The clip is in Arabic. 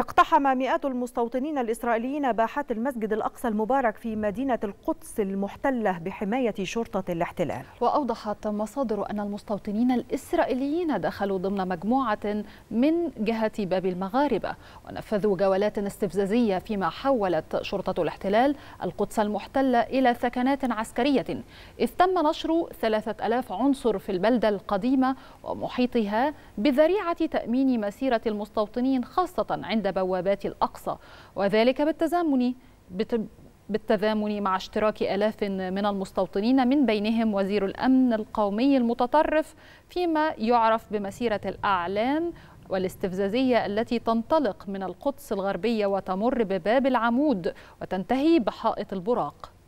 اقتحم مئات المستوطنين الإسرائيليين باحات المسجد الأقصى المبارك في مدينة القدس المحتلة بحماية شرطة الاحتلال وأوضحت مصادر أن المستوطنين الإسرائيليين دخلوا ضمن مجموعة من جهة باب المغاربة ونفذوا جولات استفزازية فيما حولت شرطة الاحتلال القدس المحتلة إلى ثكنات عسكرية إذ تم نشر 3000 عنصر في البلدة القديمة ومحيطها بذريعة تأمين مسيرة المستوطنين خاصة عند بوابات الأقصى وذلك بالتزامن بالتزامن مع اشتراك آلاف من المستوطنين من بينهم وزير الأمن القومي المتطرف فيما يعرف بمسيرة الأعلان والاستفزازية التي تنطلق من القدس الغربية وتمر بباب العمود وتنتهي بحائط البراق